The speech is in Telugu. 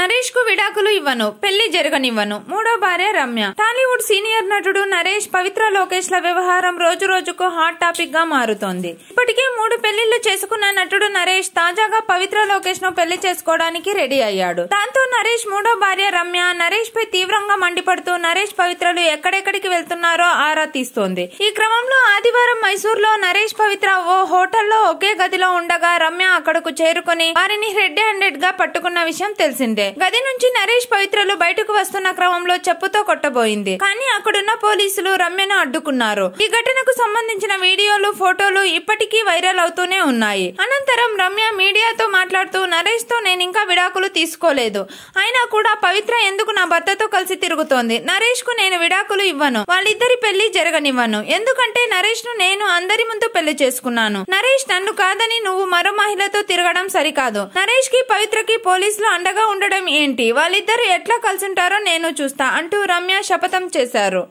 నరేష్ కు విడాకులు ఇవ్వను పెళ్లి జరగనివ్వను మూడో భార్య రమ్య టాలీవుడ్ సీనియర్ నటుడు నరేష్ పవిత్ర లోకేష్ ల వ్యవహారం రోజు రోజుకు హాట్ టాపిక్ గా మారుతోంది ఇప్పటికే మూడు పెళ్లిళ్లు చేసుకున్న నటుడు నరేష్ తాజాగా పవిత్ర లోకేష్ ను పెళ్లి చేసుకోవడానికి రెడీ అయ్యాడు దాంతో నరేష్ మూడో భార్య రమ్య నరేష్ పై తీవ్రంగా మండిపడుతూ నరేష్ పవిత్రలు ఎక్కడెక్కడికి వెళ్తున్నారో ఆరా తీస్తోంది ఈ క్రమంలో ఆదివారం మైసూర్ లో నరేష్ పవిత్ర ఓ హోటల్లో ఒకే గదిలో ఉండగా రమ్య అక్కడకు చేరుకుని వారిని రెడ్ హ్యాండెడ్ గా పట్టుకున్న విషయం తెలిసిందే గది నుంచి నరేష్ పవిత్రలు బయటకు వస్తున్న క్రమంలో చెప్పుతో కొట్టబోయింది కానీ అక్కడున్న పోలీసులు రమ్యను అడ్డుకున్నారు ఈ ఘటనకు సంబంధించిన వీడియోలు ఫోటోలు ఇప్పటికీ వైరల్ అవుతూనే ఉన్నాయి అనంతరం రమ్య మీడియాతో మాట్లాడుతూ నరేష్తో నేను ఇంకా విడాకులు తీసుకోలేదు అయినా కూడా పవిత్ర ఎందుకు నా భర్తతో కలిసి తిరుగుతోంది నరేష్కు నేను విడాకులు ఇవ్వను వాళ్ళిద్దరి పెళ్లి జరగనివ్వను ఎందుకంటే నరేష్ను నేను అందరి ముందు పెళ్లి చేసుకున్నాను నరేష్ నన్ను కాదని నువ్వు మరో మహిళతో తిరగడం సరికాదు నరేష్ కి పవిత్రకి పోలీసులు అండగా ఉండడం ఏంటి వాళ్ళిద్దరు ఎట్లా కలిసి ఉంటారో నేను చూస్తా అంటూ రమ్య శపథం చేశారు